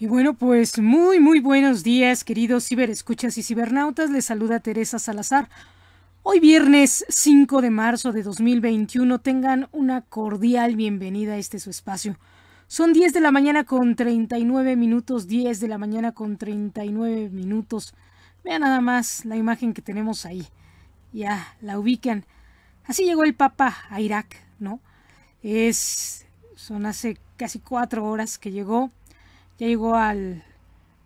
Y bueno, pues muy, muy buenos días, queridos ciberescuchas y cibernautas. Les saluda Teresa Salazar. Hoy viernes 5 de marzo de 2021 tengan una cordial bienvenida a este su espacio. Son 10 de la mañana con 39 minutos, 10 de la mañana con 39 minutos. Vean nada más la imagen que tenemos ahí. Ya, la ubican. Así llegó el Papa a Irak, ¿no? Es, son hace casi cuatro horas que llegó ya llegó al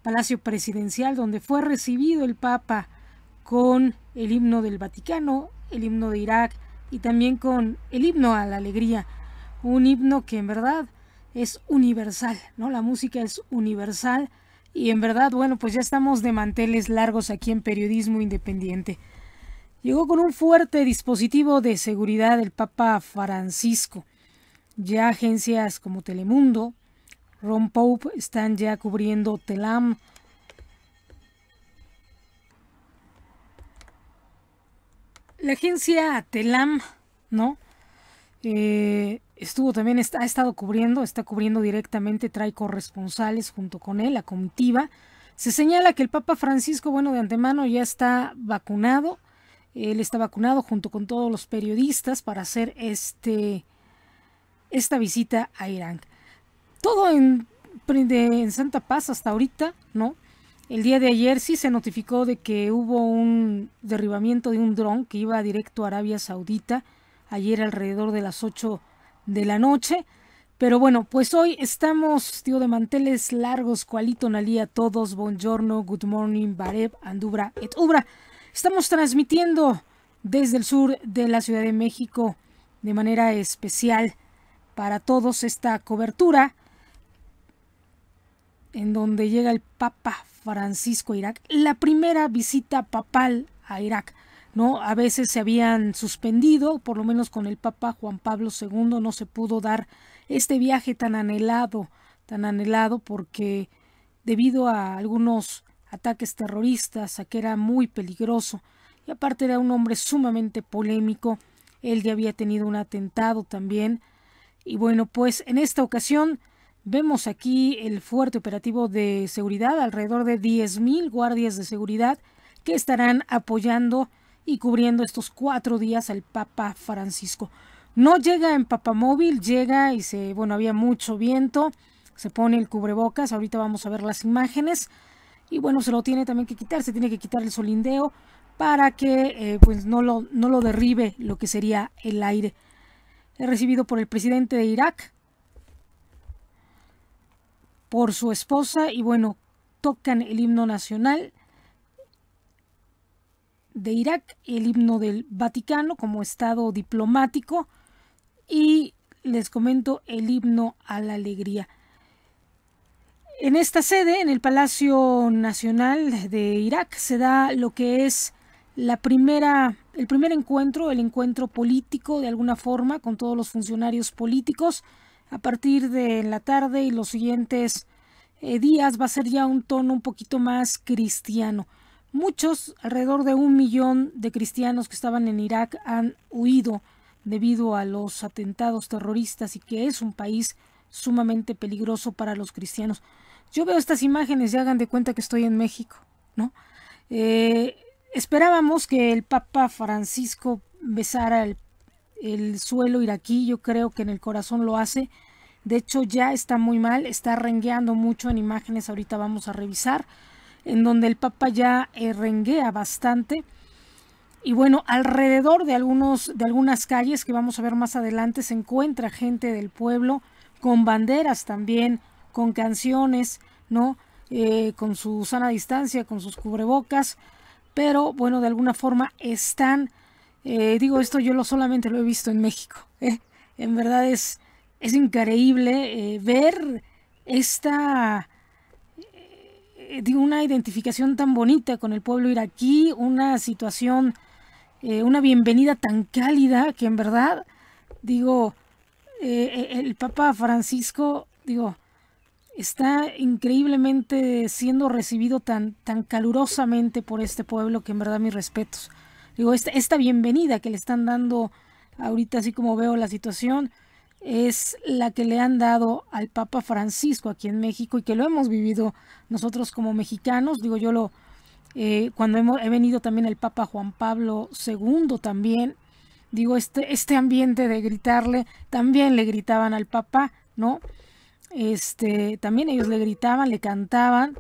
Palacio Presidencial donde fue recibido el Papa con el himno del Vaticano, el himno de Irak y también con el himno a la alegría, un himno que en verdad es universal, ¿no? La música es universal y en verdad, bueno, pues ya estamos de manteles largos aquí en Periodismo Independiente. Llegó con un fuerte dispositivo de seguridad el Papa Francisco. Ya agencias como Telemundo, Ron Pope están ya cubriendo Telam. La agencia Telam, ¿no? Eh, estuvo también, está, ha estado cubriendo, está cubriendo directamente, trae corresponsales junto con él, la comitiva. Se señala que el Papa Francisco, bueno, de antemano ya está vacunado. Él está vacunado junto con todos los periodistas para hacer este, esta visita a Irán todo en, en Santa Paz hasta ahorita, ¿no? El día de ayer sí se notificó de que hubo un derribamiento de un dron que iba directo a Arabia Saudita ayer alrededor de las 8 de la noche. Pero bueno, pues hoy estamos, tío, de manteles largos, cualito nalía todos, buongiorno, good morning, bareb, andubra, et ubra. Estamos transmitiendo desde el sur de la Ciudad de México de manera especial para todos esta cobertura en donde llega el Papa Francisco a Irak, la primera visita papal a Irak. ¿no? A veces se habían suspendido, por lo menos con el Papa Juan Pablo II no se pudo dar este viaje tan anhelado, tan anhelado porque debido a algunos ataques terroristas, a que era muy peligroso, y aparte era un hombre sumamente polémico, él ya había tenido un atentado también, y bueno, pues en esta ocasión Vemos aquí el fuerte operativo de seguridad, alrededor de 10.000 guardias de seguridad que estarán apoyando y cubriendo estos cuatro días al Papa Francisco. No llega en Papamóvil, llega y se, bueno, había mucho viento, se pone el cubrebocas, ahorita vamos a ver las imágenes y bueno, se lo tiene también que quitar, se tiene que quitar el solindeo para que eh, pues no lo, no lo derribe lo que sería el aire. He recibido por el presidente de Irak, por su esposa y bueno, tocan el himno nacional de Irak, el himno del Vaticano como estado diplomático y les comento el himno a la alegría. En esta sede, en el Palacio Nacional de Irak, se da lo que es la primera, el primer encuentro, el encuentro político de alguna forma con todos los funcionarios políticos a partir de la tarde y los siguientes eh, días va a ser ya un tono un poquito más cristiano. Muchos, alrededor de un millón de cristianos que estaban en Irak han huido debido a los atentados terroristas y que es un país sumamente peligroso para los cristianos. Yo veo estas imágenes y hagan de cuenta que estoy en México, ¿no? Eh, esperábamos que el Papa Francisco besara el el suelo iraquí, yo creo que en el corazón lo hace. De hecho, ya está muy mal, está rengueando mucho en imágenes, ahorita vamos a revisar, en donde el Papa ya eh, renguea bastante. Y bueno, alrededor de, algunos, de algunas calles que vamos a ver más adelante se encuentra gente del pueblo con banderas también, con canciones, ¿no? Eh, con su sana distancia, con sus cubrebocas, pero bueno, de alguna forma están eh, digo, esto yo lo solamente lo he visto en México. ¿eh? En verdad es, es increíble eh, ver esta, digo, una identificación tan bonita con el pueblo iraquí, una situación, una bienvenida tan cálida que en verdad, digo, el Papa Francisco, digo, está increíblemente siendo recibido tan, tan calurosamente por este pueblo que en verdad mis respetos digo, esta, bienvenida que le están dando ahorita, así como veo la situación, es la que le han dado al Papa Francisco aquí en México y que lo hemos vivido nosotros como mexicanos, digo yo lo, eh, cuando hemos, he venido también el Papa Juan Pablo II también, digo, este, este ambiente de gritarle, también le gritaban al Papa, ¿no? Este, también ellos le gritaban, le cantaban,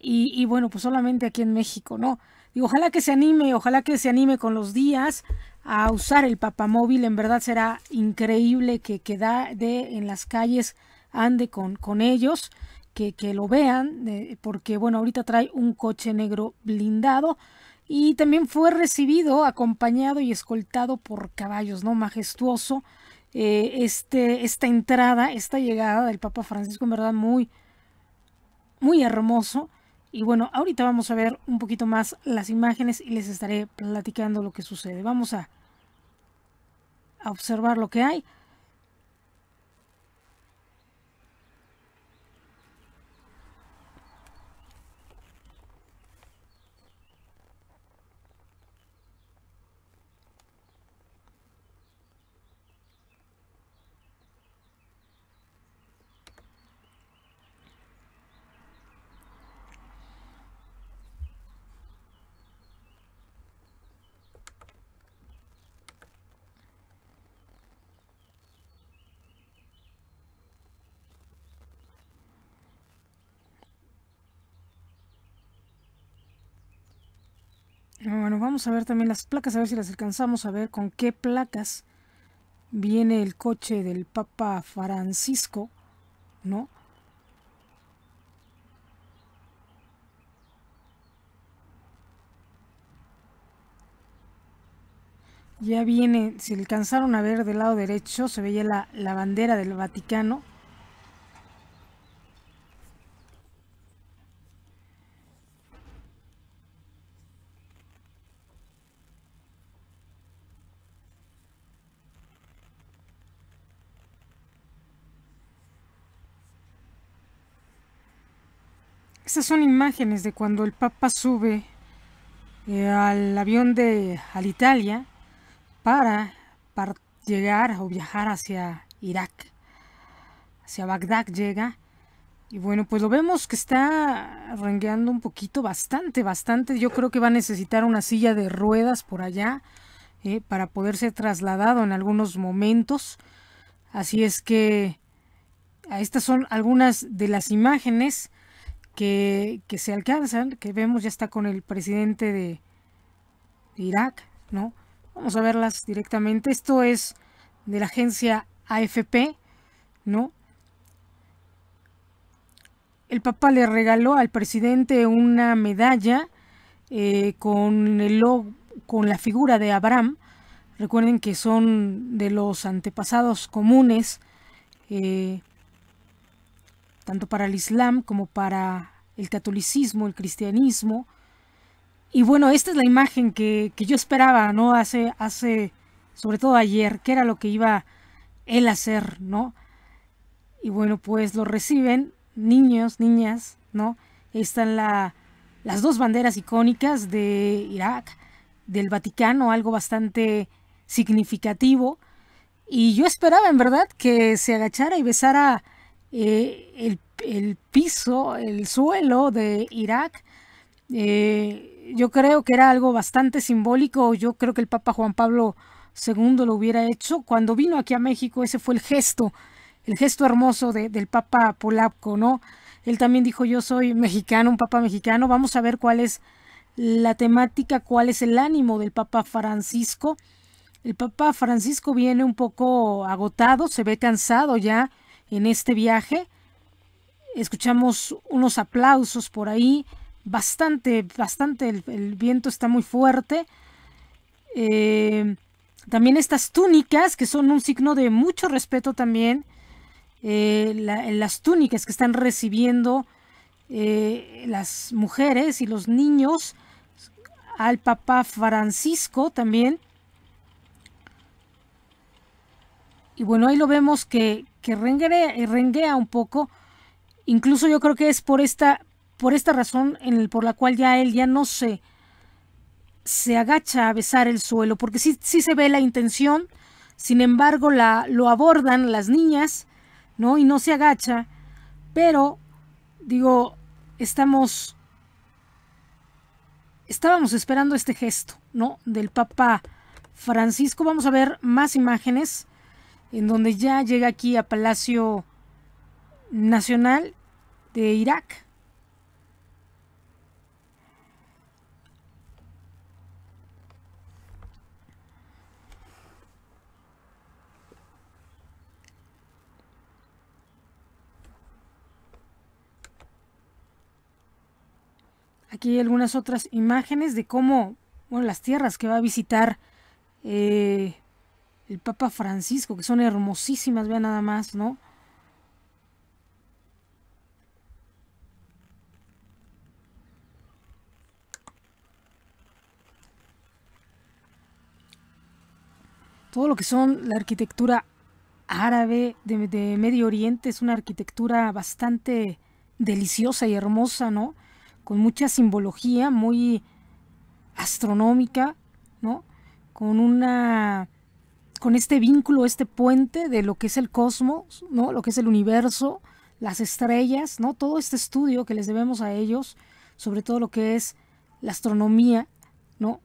y bueno, pues solamente aquí en México, ¿no? Y ojalá que se anime, ojalá que se anime con los días a usar el papamóvil. En verdad será increíble que, que en las calles ande con, con ellos, que, que lo vean, porque bueno, ahorita trae un coche negro blindado. Y también fue recibido, acompañado y escoltado por caballos, ¿no? Majestuoso. Eh, este, esta entrada, esta llegada del Papa Francisco, en verdad muy, muy hermoso. Y bueno, ahorita vamos a ver un poquito más las imágenes y les estaré platicando lo que sucede. Vamos a, a observar lo que hay. vamos a ver también las placas, a ver si las alcanzamos a ver con qué placas viene el coche del Papa Francisco, ¿no? Ya viene, si alcanzaron a ver del lado derecho, se veía la, la bandera del Vaticano. Estas son imágenes de cuando el Papa sube eh, al avión de Alitalia para, para llegar o viajar hacia Irak, hacia Bagdad llega. Y bueno, pues lo vemos que está rengueando un poquito, bastante, bastante. Yo creo que va a necesitar una silla de ruedas por allá eh, para poder ser trasladado en algunos momentos. Así es que estas son algunas de las imágenes que, se alcanzan, que vemos ya está con el presidente de, Irak, ¿no? Vamos a verlas directamente. Esto es de la agencia AFP, ¿no? El Papa le regaló al presidente una medalla eh, con, el con la figura de Abraham. Recuerden que son de los antepasados comunes eh, tanto para el Islam como para el catolicismo, el cristianismo. Y bueno, esta es la imagen que, yo esperaba, ¿no? Hace, hace, sobre todo ayer, que era lo que iba él a hacer, ¿no? Y bueno, pues lo reciben niños, niñas, ¿no? Están la, las dos banderas icónicas de Irak, del Vaticano, algo bastante significativo. Y yo esperaba, en verdad, que se agachara y besara eh, el, piso, el suelo de Irak. Eh, yo creo que era algo bastante simbólico. Yo creo que el Papa Juan Pablo II lo hubiera hecho. Cuando vino aquí a México, ese fue el gesto, el gesto hermoso del Papa Polapco ¿no? Él también dijo, yo soy mexicano, un Papa mexicano. Vamos a ver cuál es la temática, cuál es el ánimo del Papa Francisco. El Papa Francisco viene un poco agotado, se ve cansado ya en este viaje. Escuchamos unos aplausos por ahí, bastante, bastante, el, viento está muy fuerte. Eh, también estas túnicas, que son un signo de mucho respeto también, eh, las túnicas que están recibiendo eh, las mujeres y los niños, al papá Francisco también. Y bueno, ahí lo vemos que, que renguea, un poco. Incluso yo creo que es por esta, por esta razón en el, por la cual ya él ya no se, se agacha a besar el suelo, porque sí, sí se ve la intención, sin embargo la, lo abordan las niñas, ¿no? Y no se agacha, pero digo, estamos, estábamos esperando este gesto, ¿no? Del papá Francisco. Vamos a ver más imágenes en donde ya llega aquí a Palacio Nacional de Irak. Aquí hay algunas otras imágenes de cómo, bueno, las tierras que va a visitar eh, el Papa Francisco, que son hermosísimas, vean nada más, ¿no? Todo lo que son la arquitectura árabe de, Medio Oriente es una arquitectura bastante deliciosa y hermosa, ¿no? Con mucha simbología, muy astronómica, ¿no? Con una con este vínculo, este puente de lo que es el cosmos, ¿no? Lo que es el universo, las estrellas, ¿no? Todo este estudio que les debemos a ellos, sobre todo lo que es la astronomía, ¿no?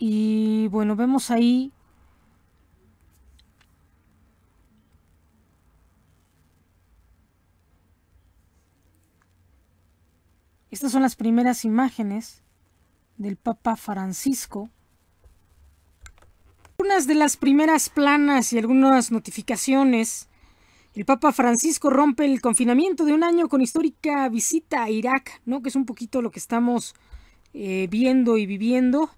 Y bueno, vemos ahí Estas son las primeras imágenes del Papa Francisco de las primeras planas y algunas notificaciones, el Papa Francisco rompe el confinamiento de un año con histórica visita a Irak, ¿no? que es un poquito lo que estamos eh, viendo y viviendo.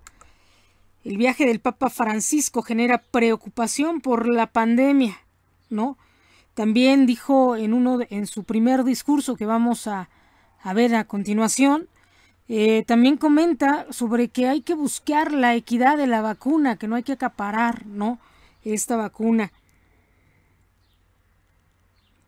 El viaje del Papa Francisco genera preocupación por la pandemia, ¿no? También dijo en uno en su primer discurso que vamos a ver a continuación eh, también comenta sobre que hay que buscar la equidad de la vacuna, que no hay que acaparar, ¿no? Esta vacuna.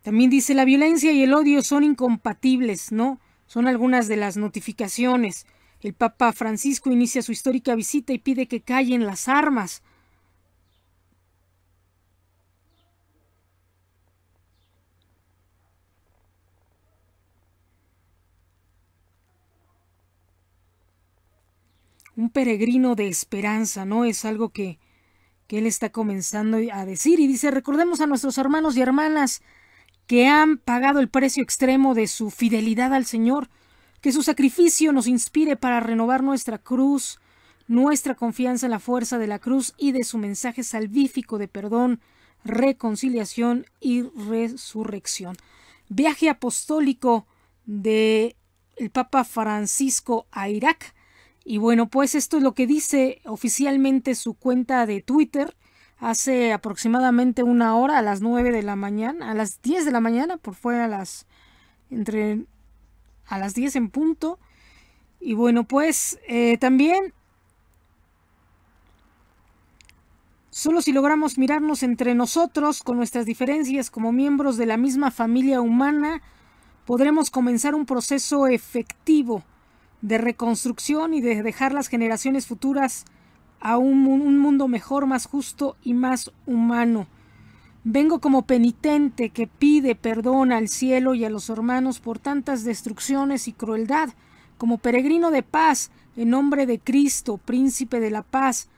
También dice, la violencia y el odio son incompatibles, ¿no? Son algunas de las notificaciones. El Papa Francisco inicia su histórica visita y pide que callen las armas. un peregrino de esperanza, ¿no? Es algo que, que él está comenzando a decir y dice, recordemos a nuestros hermanos y hermanas que han pagado el precio extremo de su fidelidad al Señor, que su sacrificio nos inspire para renovar nuestra cruz, nuestra confianza en la fuerza de la cruz y de su mensaje salvífico de perdón, reconciliación y resurrección. Viaje apostólico de el Papa Francisco a Irak y bueno, pues esto es lo que dice oficialmente su cuenta de Twitter hace aproximadamente una hora, a las 9 de la mañana, a las 10 de la mañana, por fuera a las entre a las 10 en punto. Y bueno, pues eh, también Solo si logramos mirarnos entre nosotros con nuestras diferencias como miembros de la misma familia humana, podremos comenzar un proceso efectivo de reconstrucción y de dejar las generaciones futuras a un, mundo mejor, más justo y más humano. Vengo como penitente que pide perdón al cielo y a los hermanos por tantas destrucciones y crueldad, como peregrino de paz, en nombre de Cristo, príncipe de la paz.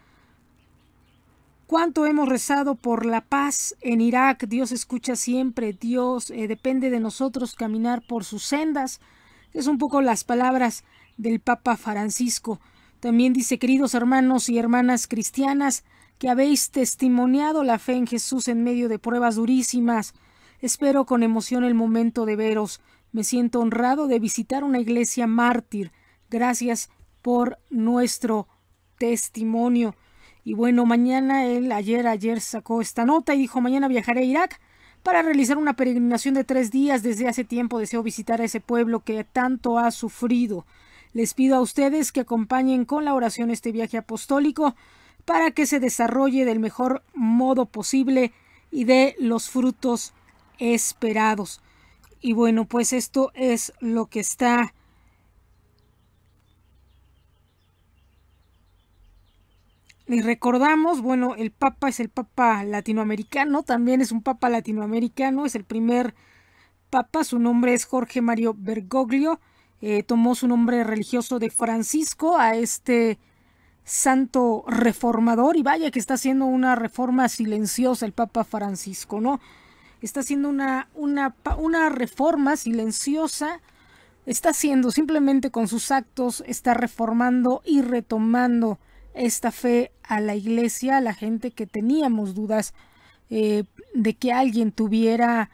¿Cuánto hemos rezado por la paz en Irak? Dios escucha siempre, Dios eh, depende de nosotros caminar por sus sendas. Es un poco las palabras del Papa Francisco. También dice, queridos hermanos y hermanas cristianas, que habéis testimoniado la fe en Jesús en medio de pruebas durísimas. Espero con emoción el momento de veros. Me siento honrado de visitar una iglesia mártir. Gracias por nuestro testimonio. Y bueno, mañana él ayer, ayer sacó esta nota y dijo, mañana viajaré a Irak para realizar una peregrinación de tres días. Desde hace tiempo deseo visitar a ese pueblo que tanto ha sufrido. Les pido a ustedes que acompañen con la oración este viaje apostólico para que se desarrolle del mejor modo posible y dé los frutos esperados. Y bueno, pues esto es lo que está Les recordamos, bueno, el Papa es el Papa latinoamericano, también es un Papa latinoamericano, es el primer Papa, su nombre es Jorge Mario Bergoglio, eh, tomó su nombre religioso de Francisco a este santo reformador y vaya que está haciendo una reforma silenciosa el Papa Francisco, ¿no? Está haciendo una, una, una reforma silenciosa, está haciendo simplemente con sus actos, está reformando y retomando esta fe a la iglesia, a la gente que teníamos dudas eh, de que alguien tuviera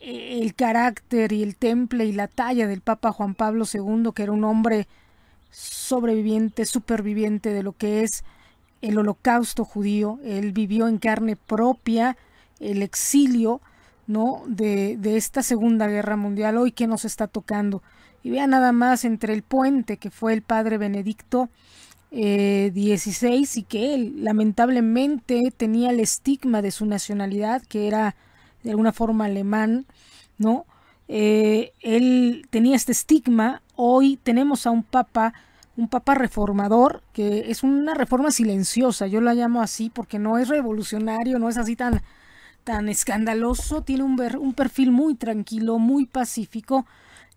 el carácter y el temple y la talla del Papa Juan Pablo II, que era un hombre sobreviviente, superviviente de lo que es el holocausto judío. Él vivió en carne propia el exilio ¿no? de, de esta Segunda Guerra Mundial, hoy que nos está tocando. Y vea nada más entre el puente que fue el padre Benedicto eh, y que él lamentablemente tenía el estigma de su nacionalidad, que era de alguna forma alemán, ¿no? Eh, él tenía este estigma, hoy tenemos a un papa, un papa reformador, que es una reforma silenciosa, yo la llamo así porque no es revolucionario, no es así tan, tan escandaloso, tiene un, un perfil muy tranquilo, muy pacífico,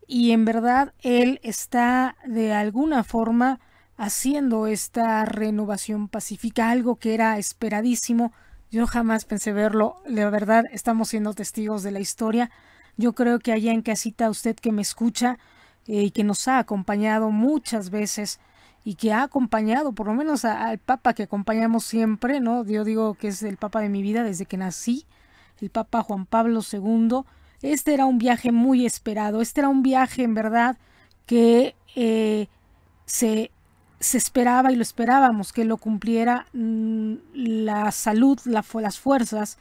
y en verdad él está de alguna forma haciendo esta renovación pacífica, algo que era esperadísimo yo jamás pensé verlo. La verdad, estamos siendo testigos de la historia. Yo creo que allá en casita usted que me escucha y eh, que nos ha acompañado muchas veces y que ha acompañado, por lo menos al Papa que acompañamos siempre, ¿no? Yo digo que es el Papa de mi vida desde que nací, el Papa Juan Pablo II. Este era un viaje muy esperado, este era un viaje en verdad que eh, se se esperaba y lo esperábamos que lo cumpliera, mm, la salud, las fuerzas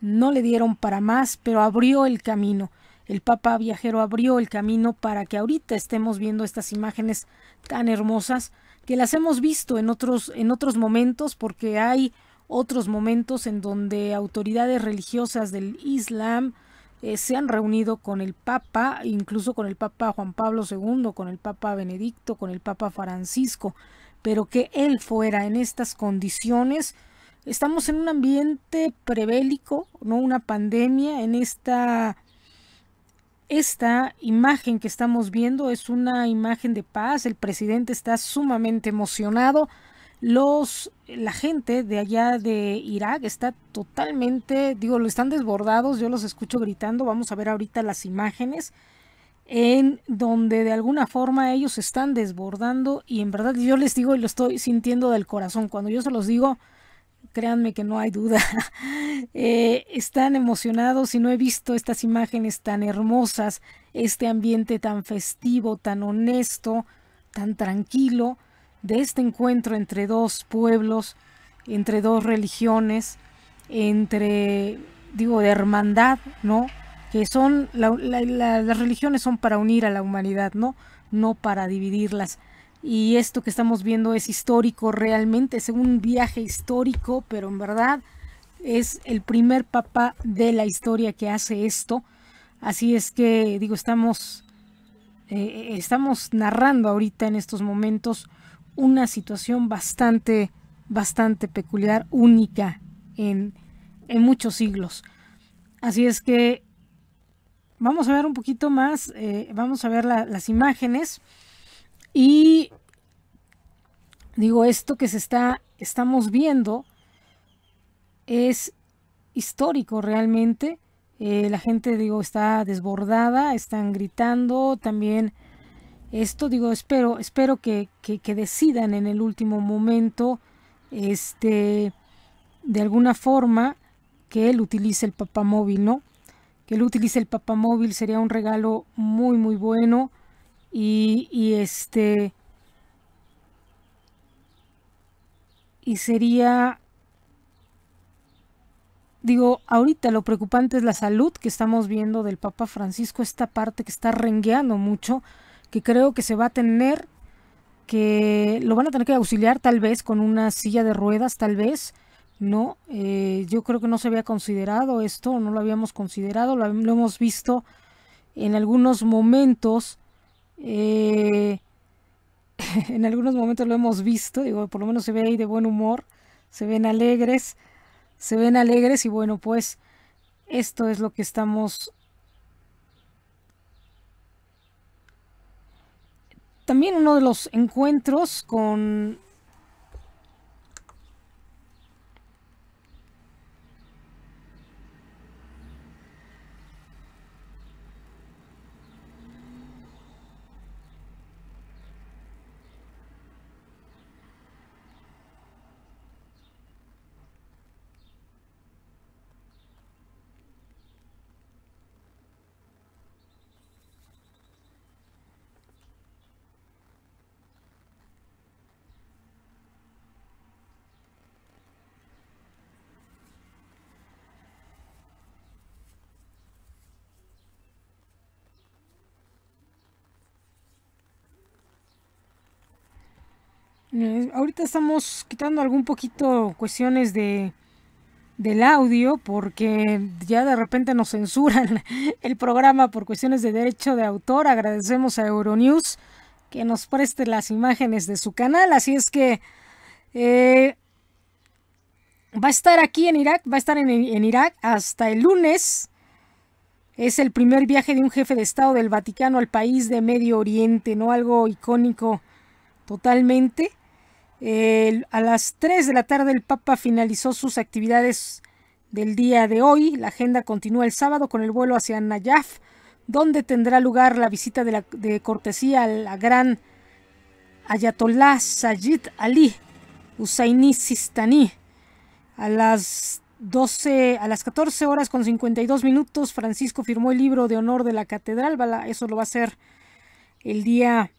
no le dieron para más, pero abrió el camino. El Papa Viajero abrió el camino para que ahorita estemos viendo estas imágenes tan hermosas que las hemos visto en otros, en otros momentos, porque hay otros momentos en donde autoridades religiosas del Islam, eh, se han reunido con el Papa, incluso con el Papa Juan Pablo II, con el Papa Benedicto, con el Papa Francisco, pero que él fuera en estas condiciones. Estamos en un ambiente prebélico, no una pandemia, en esta esta imagen que estamos viendo es una imagen de paz, el presidente está sumamente emocionado, los la gente de allá de Irak está totalmente, digo, lo están desbordados, yo los escucho gritando, vamos a ver ahorita las imágenes en donde de alguna forma ellos están desbordando y en verdad yo les digo y lo estoy sintiendo del corazón, cuando yo se los digo, créanme que no hay duda, eh, están emocionados y no he visto estas imágenes tan hermosas, este ambiente tan festivo, tan honesto, tan tranquilo, de este encuentro entre dos pueblos, entre dos religiones, entre, digo, de hermandad, ¿no? Que son, las religiones son para unir a la humanidad, ¿no? No para dividirlas. Y esto que estamos viendo es histórico realmente, es un viaje histórico, pero en verdad es el primer papá de la historia que hace esto. Así es que, digo, estamos, eh, eh, estamos narrando ahorita en estos momentos una situación bastante, bastante peculiar, única en, en muchos siglos. Así es que vamos a ver un poquito más, eh, vamos a ver las imágenes y digo, esto que se está, estamos viendo es histórico realmente. Eh, la gente, digo, está desbordada, están gritando, también esto digo espero espero que, que, decidan en el último momento este de alguna forma que él utilice el papamóvil no que él utilice el papamóvil sería un regalo muy muy bueno y, y este y sería digo, ahorita lo preocupante es la salud que estamos viendo del Papa Francisco, esta parte que está rengueando mucho, que creo que se va a tener que lo van a tener que auxiliar tal vez con una silla de ruedas, tal vez, ¿no? Eh, yo creo que no se había considerado esto, no lo habíamos considerado, lo, hemos visto en algunos momentos, eh, en algunos momentos lo hemos visto, digo, por lo menos se ve ahí de buen humor, se ven alegres, se ven alegres y bueno, pues esto es lo que estamos también uno de los encuentros con Eh, ahorita estamos quitando algún poquito cuestiones de del audio porque ya de repente nos censuran el programa por cuestiones de derecho de autor. Agradecemos a Euronews que nos preste las imágenes de su canal. Así es que eh, va a estar aquí en Irak, va a estar en, en Irak hasta el lunes. Es el primer viaje de un jefe de Estado del Vaticano al país de Medio Oriente, ¿no? Algo icónico totalmente a las 3 de la tarde el Papa finalizó sus actividades del día de hoy. La agenda continúa el sábado con el vuelo hacia Nayaf, donde tendrá lugar la visita de, cortesía a la gran Ayatollah Sayyid Ali Husayni Sistani. A las 12, a las 14 horas con 52 minutos, Francisco firmó el libro de honor de la catedral. Eso lo va a hacer el día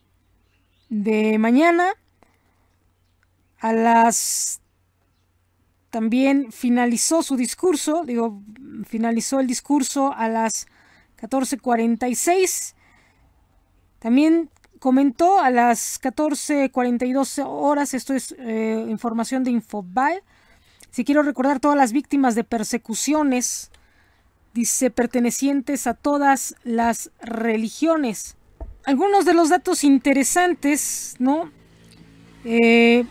de mañana. A las también finalizó su discurso, digo, finalizó el discurso a las 14.46. También comentó a las 14.42 horas, esto es eh, información de Infobae. Si quiero recordar todas las víctimas de persecuciones, dice, pertenecientes a todas las religiones. Algunos de los datos interesantes, ¿no? Eh,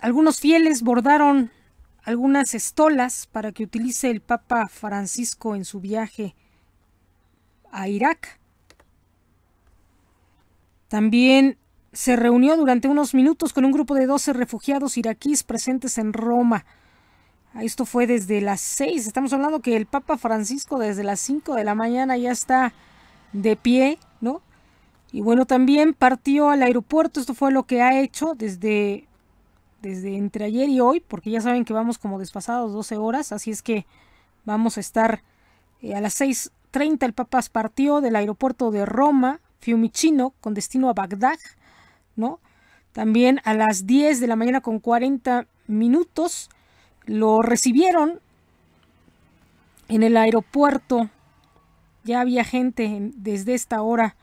algunos fieles bordaron algunas estolas para que utilice el Papa Francisco en su viaje a Irak. También se reunió durante unos minutos con un grupo de 12 refugiados iraquíes presentes en Roma. Ah, esto fue desde las 6. Estamos hablando que el Papa Francisco desde las 5 de la mañana ya está de pie, ¿no? Y bueno, también partió al aeropuerto. Esto fue lo que ha hecho desde desde entre ayer y hoy, porque ya saben que vamos como despasados 12 horas, así es que vamos a estar eh, a las 6.30 el Papa partió del aeropuerto de Roma, Fiumicino, con destino a Bagdad, ¿no? También a las 10 de la mañana con 40 minutos lo recibieron en el aeropuerto. Ya había gente desde esta hora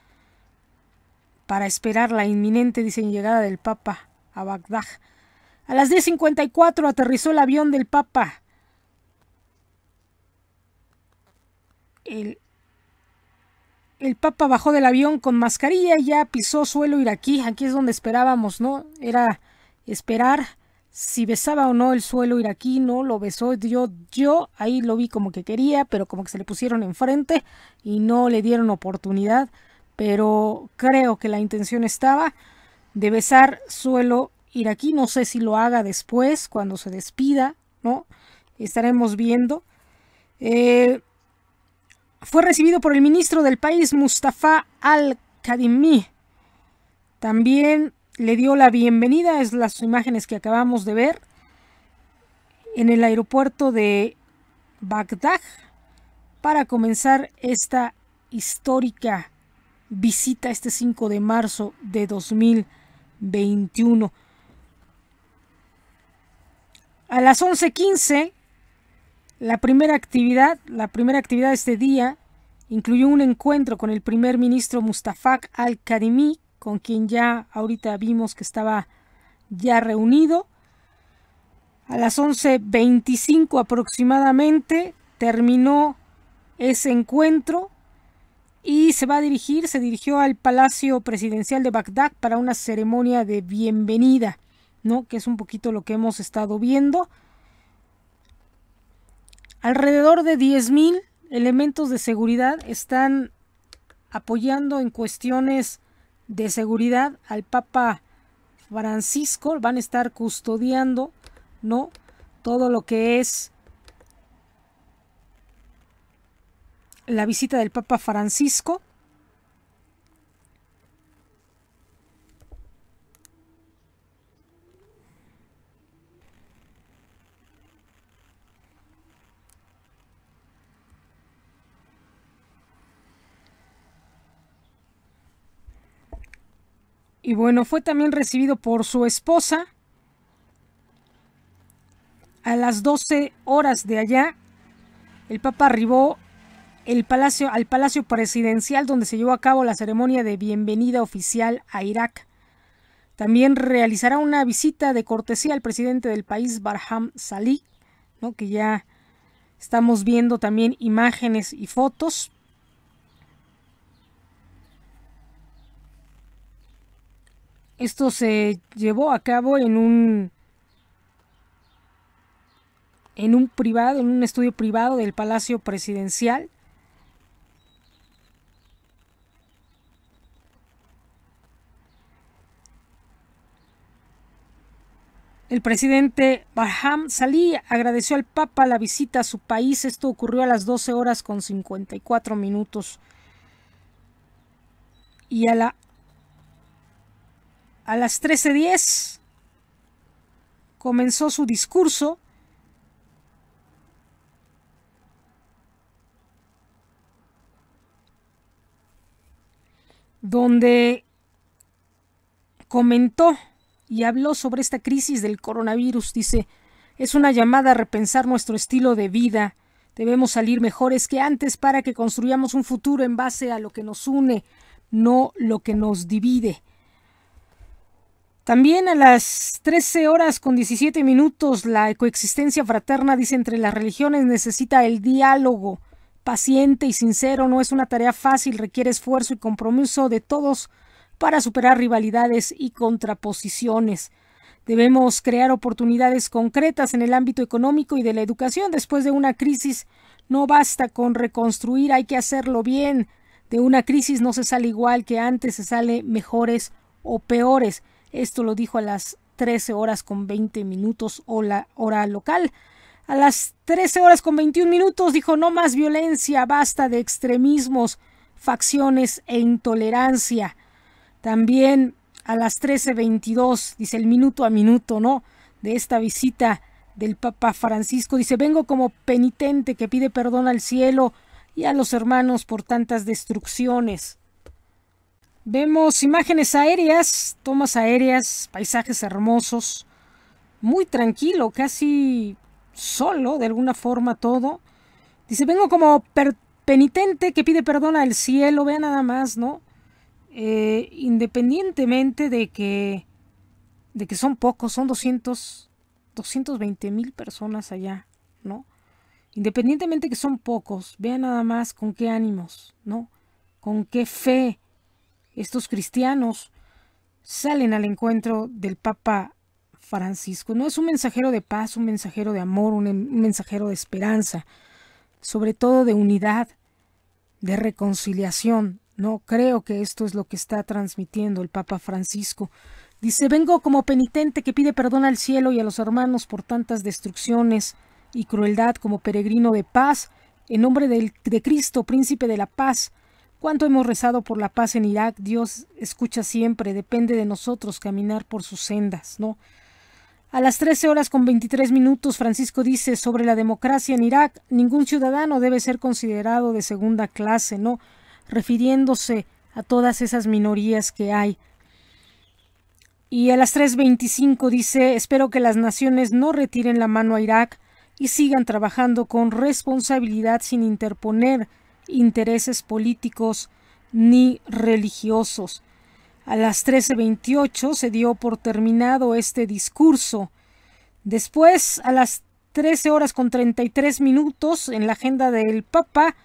para esperar la inminente, dicen, llegada del Papa a Bagdad. A las 10.54 aterrizó el avión del Papa. El, el Papa bajó del avión con mascarilla y ya pisó suelo iraquí. Aquí es donde esperábamos, ¿no? Era esperar si besaba o no el suelo iraquí, no lo besó. Yo, yo ahí lo vi como que quería, pero como que se le pusieron enfrente y no le dieron oportunidad. Pero creo que la intención estaba de besar suelo aquí no sé si lo haga después, cuando se despida, ¿no? Estaremos viendo. Eh, fue recibido por el ministro del país, Mustafa Al-Kadimi. También le dio la bienvenida, es las imágenes que acabamos de ver, en el aeropuerto de Bagdad, para comenzar esta histórica visita este 5 de marzo de 2021. A las 11.15, la primera actividad, la primera actividad de este día, incluyó un encuentro con el primer ministro Mustafa al kadimi con quien ya ahorita vimos que estaba ya reunido. A las 11.25 aproximadamente terminó ese encuentro y se va a dirigir, se dirigió al Palacio Presidencial de Bagdad para una ceremonia de bienvenida. ¿no? Que es un poquito lo que hemos estado viendo. Alrededor de 10.000 elementos de seguridad están apoyando en cuestiones de seguridad al Papa Francisco. Van a estar custodiando, ¿no? Todo lo que es la visita del Papa Francisco. Y bueno, fue también recibido por su esposa a las 12 horas de allá. El Papa arribó al Palacio Presidencial donde se llevó a cabo la ceremonia de bienvenida oficial a Irak. También realizará una visita de cortesía al presidente del país, Barham Salih, ¿no? que ya estamos viendo también imágenes y fotos. Esto se llevó a cabo en un en un privado, en un estudio privado del Palacio Presidencial. El presidente Barham salí agradeció al Papa la visita a su país. Esto ocurrió a las 12 horas con 54 minutos. Y a la a las 13.10 comenzó su discurso. donde comentó y habló sobre esta crisis del coronavirus. Dice, es una llamada a repensar nuestro estilo de vida. Debemos salir mejores que antes para que construyamos un futuro en base a lo que nos une, no lo que nos divide. También a las 13 horas con 17 minutos, la coexistencia fraterna dice entre las religiones necesita el diálogo paciente y sincero, no es una tarea fácil, requiere esfuerzo y compromiso de todos para superar rivalidades y contraposiciones. Debemos crear oportunidades concretas en el ámbito económico y de la educación. Después de una crisis no basta con reconstruir, hay que hacerlo bien. De una crisis no se sale igual que antes, se sale mejores o peores. Esto lo dijo a las 13 horas con 20 minutos o la hora local. A las 13 horas con 21 minutos dijo no más violencia, basta de extremismos, facciones e intolerancia. También a las 13.22, dice el minuto a minuto, ¿no? De esta visita del Papa Francisco. Dice, vengo como penitente que pide perdón al cielo y a los hermanos por tantas destrucciones. Vemos imágenes aéreas, tomas aéreas, paisajes hermosos, muy tranquilo, casi solo, de alguna forma todo. Dice, vengo como penitente que pide perdón al cielo, vea nada más, ¿no? Eh, independientemente de que, de que son pocos, son 200, 220 mil personas allá, ¿no? Independientemente de que son pocos, vea nada más con qué ánimos, ¿no? Con qué fe estos cristianos salen al encuentro del Papa Francisco. No es un mensajero de paz, un mensajero de amor, em, un mensajero de esperanza, sobre todo de unidad, de reconciliación. No creo que esto es lo que está transmitiendo el Papa Francisco. Dice, vengo como penitente que pide perdón al cielo y a los hermanos por tantas destrucciones y crueldad como peregrino de paz, en nombre de, Cristo, príncipe de la paz, Cuánto hemos rezado por la paz en Irak, Dios escucha siempre, depende de nosotros caminar por sus sendas, ¿no? A las 13 horas con 23 minutos, Francisco dice sobre la democracia en Irak, ningún ciudadano debe ser considerado de segunda clase, ¿no? Refiriéndose a todas esas minorías que hay. Y a las 3.25 dice, espero que las naciones no retiren la mano a Irak y sigan trabajando con responsabilidad sin interponer intereses políticos ni religiosos. A las 13.28 se dio por terminado este discurso. Después, a las 13 horas con 33 minutos, en la agenda del Papa,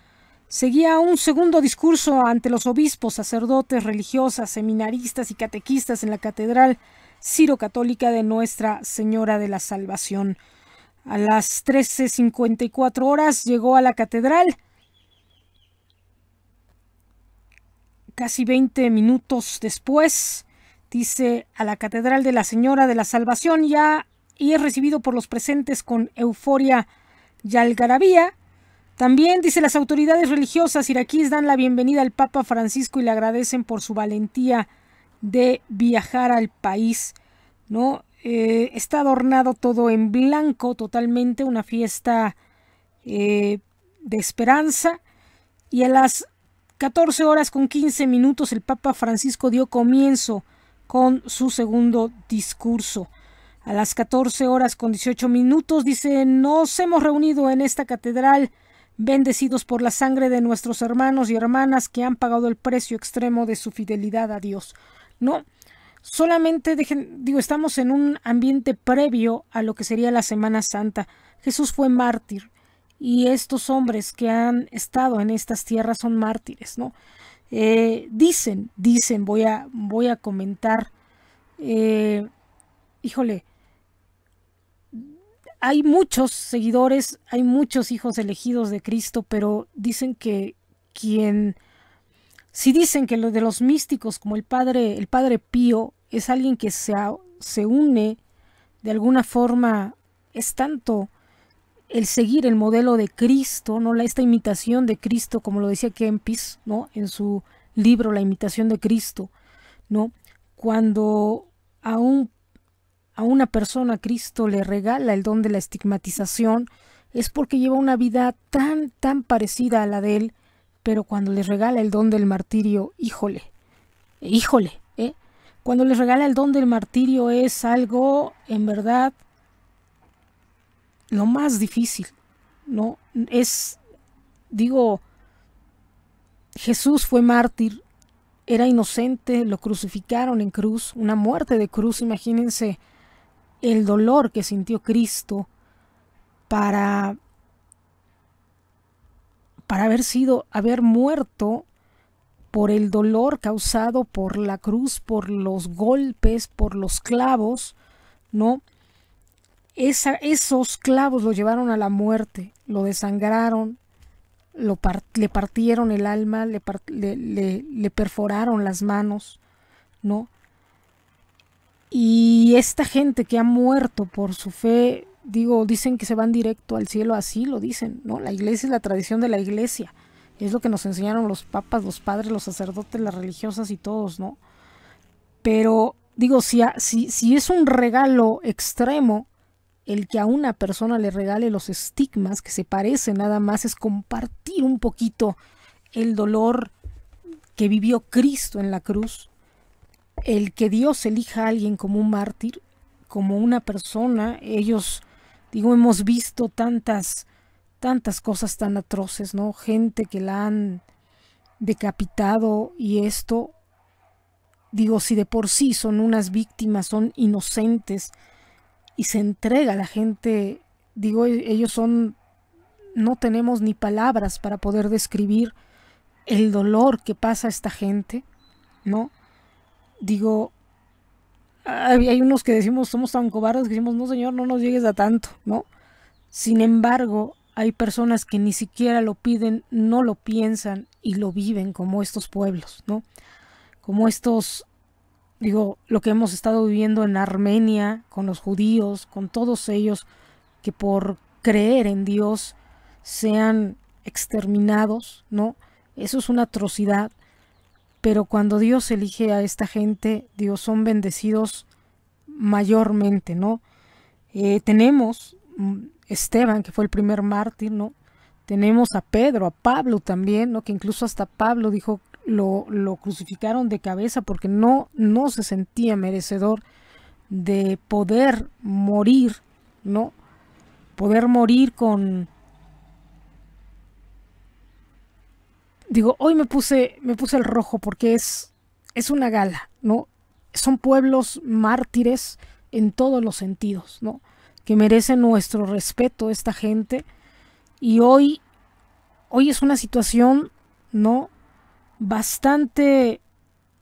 seguía un segundo discurso ante los obispos, sacerdotes, religiosas, seminaristas y catequistas en la Catedral Ciro-Católica de Nuestra Señora de la Salvación. A las 13.54 horas llegó a la Catedral Casi 20 minutos después, dice a la Catedral de la Señora de la Salvación ya y es recibido por los presentes con euforia y algarabía. También dice las autoridades religiosas iraquíes dan la bienvenida al Papa Francisco y le agradecen por su valentía de viajar al país, ¿no? Eh, está adornado todo en blanco, totalmente una fiesta eh, de esperanza. Y a las 14 horas con 15 minutos el Papa Francisco dio comienzo con su segundo discurso. A las 14 horas con 18 minutos dice, nos hemos reunido en esta catedral bendecidos por la sangre de nuestros hermanos y hermanas que han pagado el precio extremo de su fidelidad a Dios. No, solamente dejen, digo, estamos en un ambiente previo a lo que sería la Semana Santa. Jesús fue mártir, y estos hombres que han estado en estas tierras son mártires, ¿no? Eh, dicen, dicen, voy a, voy a comentar, eh, híjole, hay muchos seguidores, hay muchos hijos elegidos de Cristo, pero dicen que quien, si dicen que lo de los místicos como el Padre, el Padre Pío, es alguien que se, se une de alguna forma, es tanto el seguir el modelo de Cristo, ¿no? Esta imitación de Cristo, como lo decía Kempis, ¿no? En su libro La imitación de Cristo, ¿no? Cuando a, a una persona Cristo le regala el don de la estigmatización, es porque lleva una vida tan, tan parecida a la de él, pero cuando le regala el don del martirio, híjole, híjole, ¿eh? Cuando le regala el don del martirio es algo, en verdad, lo más difícil, ¿no? Es, digo, Jesús fue mártir, era inocente, lo crucificaron en cruz, una muerte de cruz, imagínense el dolor que sintió Cristo para para haber sido haber muerto por el dolor causado por la cruz, por los golpes, por los clavos, ¿no? esos clavos lo llevaron a la muerte, lo desangraron, lo le partieron el alma, le, perforaron las manos, ¿no? Y esta gente que ha muerto por su fe, digo, dicen que se van directo al cielo, así lo dicen, ¿no? La iglesia es la tradición de la iglesia, es lo que nos enseñaron los papas, los padres, los sacerdotes, las religiosas y todos, ¿no? Pero digo, si, si es un regalo extremo, el que a una persona le regale los estigmas que se parece nada más es compartir un poquito el dolor que vivió Cristo en la cruz, el que Dios elija a alguien como un mártir, como una persona, ellos, digo, hemos visto tantas, tantas cosas tan atroces, ¿no? Gente que la han decapitado y esto, digo, si de por sí son unas víctimas, son inocentes, y se entrega a la gente. Digo, e-, ellos son, no tenemos ni palabras para poder describir el dolor que pasa a esta gente, ¿no? Digo, hay unos que decimos, somos tan cobardes que decimos, no señor, no nos llegues a tanto, ¿no? Sin embargo, hay personas que ni siquiera lo piden, no lo piensan y lo viven como estos pueblos, ¿no? Como estos digo, lo que hemos estado viviendo en Armenia, con los judíos, con todos ellos, que por creer en Dios sean exterminados, ¿no? Eso es una atrocidad. Pero cuando Dios elige a esta gente, Dios son bendecidos mayormente, ¿no? Eh, tenemos mm, Esteban, que fue el primer mártir, ¿no? Tenemos a Pedro, a Pablo también, ¿no? Que incluso hasta Pablo dijo lo, crucificaron de cabeza porque no, no se sentía merecedor de poder morir, ¿no? Poder morir con... Digo, hoy me puse, me puse el rojo porque es, es una gala, ¿no? Son pueblos mártires en todos los sentidos, ¿no? Que merecen nuestro respeto esta gente. Y hoy, hoy es una situación, ¿no? bastante,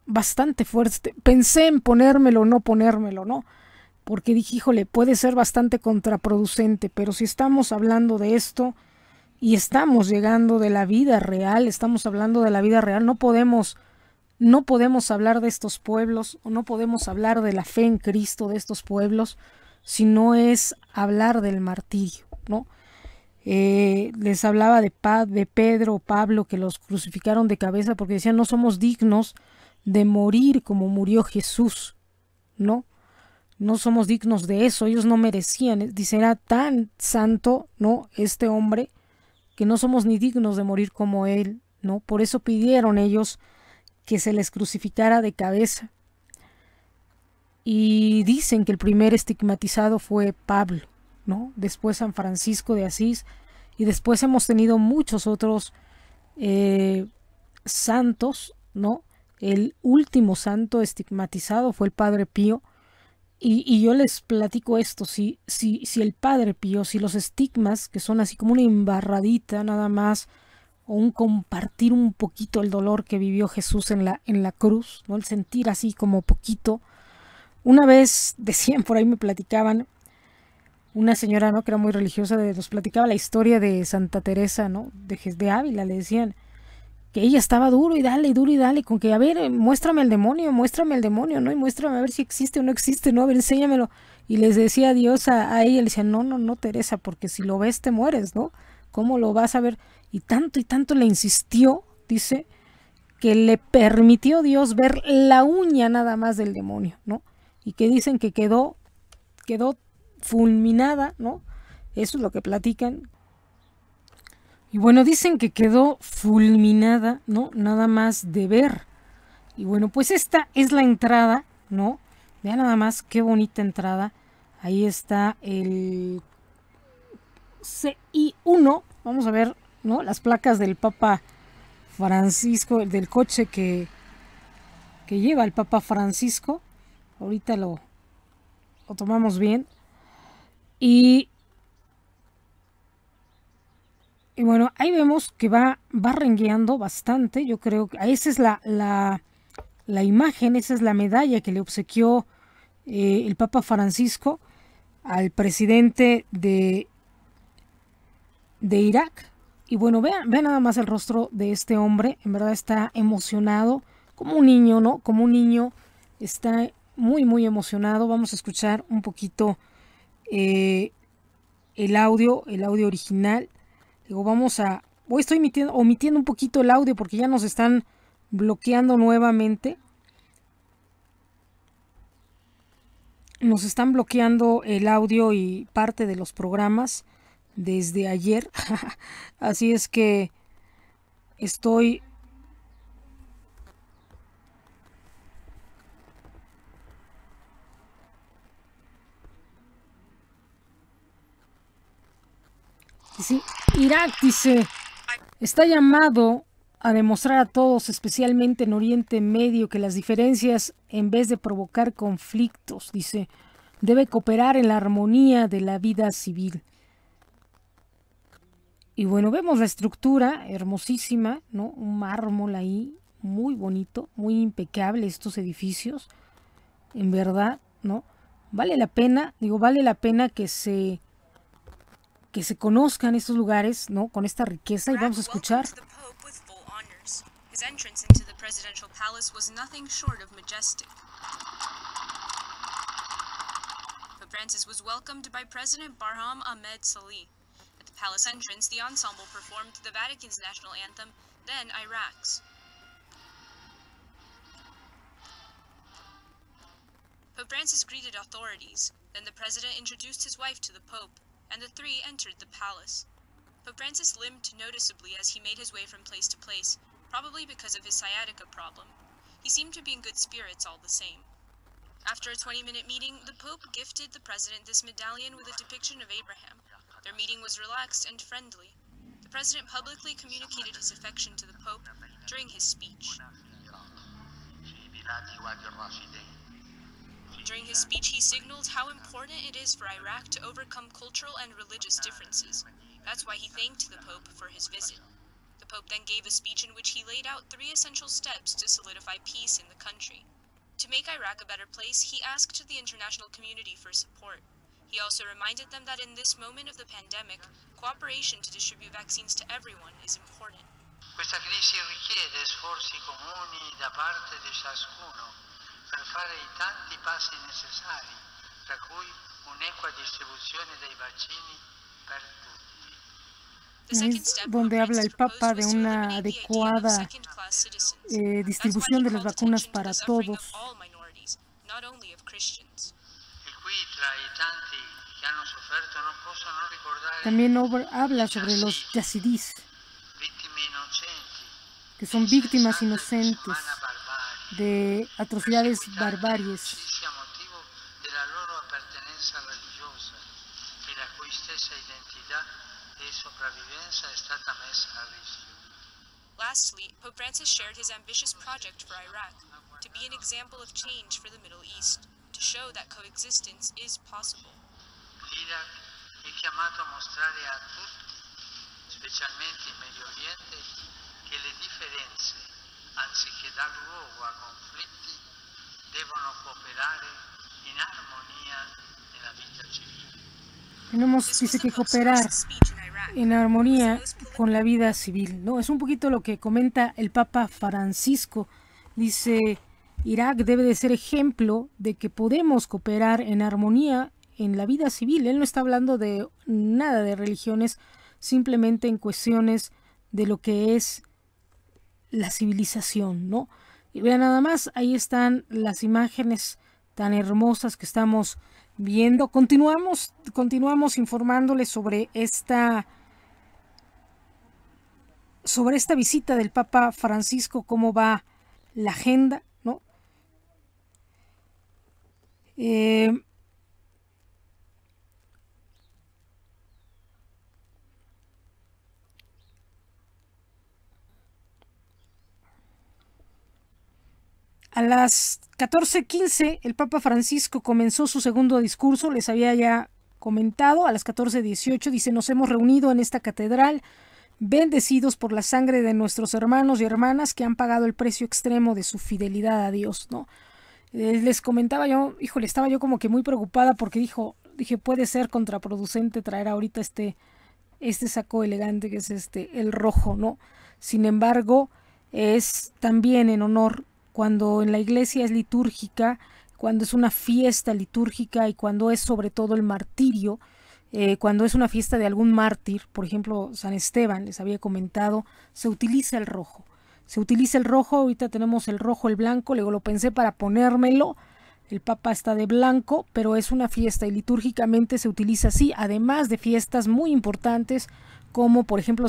bastante fuerte. Pensé en ponérmelo o no ponérmelo, ¿no? Porque dije, híjole, puede ser bastante contraproducente, pero si estamos hablando de esto y estamos llegando de la vida real, estamos hablando de la vida real, no podemos no podemos hablar de estos pueblos, o no podemos hablar de la fe en Cristo de estos pueblos, si no es hablar del martirio, ¿no? Eh, les hablaba de, Pedro de Pedro, Pablo, que los crucificaron de cabeza porque decían no somos dignos de morir como murió Jesús, ¿no? No somos dignos de eso, ellos no merecían. Dice, era tan santo, ¿no? Este hombre, que no somos ni dignos de morir como él, ¿no? Por eso pidieron ellos que se les crucificara de cabeza. Y dicen que el primer estigmatizado fue Pablo. ¿no? después San Francisco de Asís, y después hemos tenido muchos otros eh, santos, ¿no? El último santo estigmatizado fue el Padre Pío, y, yo les platico esto, si, si, si el Padre Pío, si los estigmas, que son así como una embarradita nada más, o un compartir un poquito el dolor que vivió Jesús en la, en la cruz, ¿no? el sentir así como poquito. Una vez decían, por ahí me platicaban, una señora, ¿no? Que era muy religiosa, de, nos platicaba la historia de Santa Teresa, ¿no? De, de Ávila, le decían que ella estaba duro y dale, duro y dale, con que, a ver, muéstrame el demonio, muéstrame el demonio, ¿no? Y muéstrame a ver si existe o no existe, ¿no? A ver, enséñamelo. Y les decía Dios a, ella, le decía, no, no, no, Teresa, porque si lo ves te mueres, ¿no? ¿Cómo lo vas a ver? Y tanto y tanto le insistió, dice, que le permitió Dios ver la uña nada más del demonio, ¿no? Y que dicen que quedó, quedó fulminada, ¿no? Eso es lo que platican. Y bueno, dicen que quedó fulminada, ¿no? Nada más de ver. Y bueno, pues esta es la entrada, ¿no? Vean nada más qué bonita entrada. Ahí está el CI1. Vamos a ver, ¿no? Las placas del Papa Francisco, del coche que, que lleva el Papa Francisco. Ahorita lo, lo tomamos bien. Y, bueno, ahí vemos que va, rengueando bastante. Yo creo que ah, esa es la, la, la imagen, esa es la medalla que le obsequió eh, el Papa Francisco al presidente de, de Irak. Y bueno, vean, vean nada más el rostro de este hombre. En verdad está emocionado, como un niño, ¿no? Como un niño. Está muy, muy emocionado. Vamos a escuchar un poquito eh, el audio, el audio original. Digo, vamos a... Hoy estoy omitiendo, omitiendo un poquito el audio porque ya nos están bloqueando nuevamente. Nos están bloqueando el audio y parte de los programas desde ayer. Así es que estoy Dice, está llamado a demostrar a todos, especialmente en Oriente Medio, que las diferencias, en vez de provocar conflictos, dice, debe cooperar en la armonía de la vida civil. Y bueno, vemos la estructura hermosísima, ¿no? Un mármol ahí, muy bonito, muy impecable estos edificios. En verdad, ¿no? Vale la pena, digo, vale la pena que se que se conozcan estos lugares, ¿no? Con esta riqueza y vamos a escuchar. His entrance into the presidential palace was nothing short of majestic. But Francis was welcomed by President Barham Ahmed Salih. At the palace entrance, the ensemble performed the Vatican's national anthem, then Iraq's. Pope Francis greeted authorities, then the president introduced his wife to the Pope and the three entered the palace. But Francis limped noticeably as he made his way from place to place, probably because of his sciatica problem. He seemed to be in good spirits all the same. After a 20-minute meeting, the Pope gifted the president this medallion with a depiction of Abraham. Their meeting was relaxed and friendly. The president publicly communicated his affection to the Pope during his speech. During his speech, he signaled how important it is for Iraq to overcome cultural and religious differences. That's why he thanked the Pope for his visit. The Pope then gave a speech in which he laid out three essential steps to solidify peace in the country. To make Iraq a better place, he asked the international community for support. He also reminded them that in this moment of the pandemic, cooperation to distribute vaccines to everyone is important. Questa crisi richiede sforzi comuni da parte di ciascuno per fare i tanti passi necessari, tra cui un'equa distribuzione dei vaccini per tutti. Es donde habla el Papa de una adecuada eh, eh, distribución de las vacunas para todos. También habla sobre los yazidís, que son víctimas inocentes de atrocidades barbarias. E Lastly, Pope Francis shared his ambitious project for Iraq to be an example of change for the Middle East, to show that coexistence is possible. L'Iraq è chiamato a mostrare a tutti, specialmente in Medio Oriente, che le differenze dar a Tenemos, que cooperar en armonía con la vida civil, ¿no? Es un poquito lo que comenta el Papa Francisco. Dice, Irak debe de ser ejemplo de que podemos cooperar en armonía en la vida civil. Él no está hablando de nada de religiones, simplemente en cuestiones de lo que es la civilización, ¿no? Y vean nada más, ahí están las imágenes tan hermosas que estamos viendo. Continuamos, continuamos informándoles sobre esta sobre esta visita del Papa Francisco, cómo va la agenda, ¿no? Eh, A las 14:15 el Papa Francisco comenzó su segundo discurso, les había ya comentado, a las 14:18 dice, nos hemos reunido en esta catedral, bendecidos por la sangre de nuestros hermanos y hermanas que han pagado el precio extremo de su fidelidad a Dios, ¿no? Eh, les comentaba yo, híjole, estaba yo como que muy preocupada porque dijo, dije, puede ser contraproducente traer ahorita este, este saco elegante que es este, el rojo, ¿no? Sin embargo, es también en honor cuando en la iglesia es litúrgica, cuando es una fiesta litúrgica y cuando es sobre todo el martirio, eh, cuando es una fiesta de algún mártir, por ejemplo, San Esteban, les había comentado, se utiliza el rojo. Se utiliza el rojo, ahorita tenemos el rojo, el blanco, luego lo pensé para ponérmelo, el Papa está de blanco, pero es una fiesta y litúrgicamente se utiliza así, además de fiestas muy importantes como por ejemplo